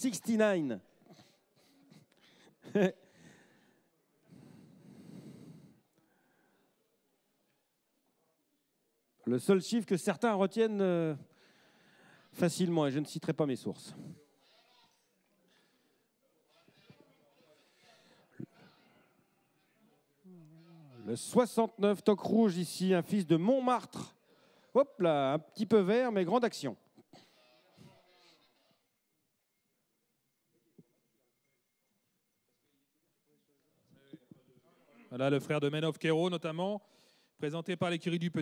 69. Le seul chiffre que certains retiennent euh, facilement, et je ne citerai pas mes sources. Le 69, toc rouge ici, un fils de Montmartre. Hop là, un petit peu vert, mais grande action. Voilà, le frère de Men Kero, notamment, présenté par l'écurie du Petit.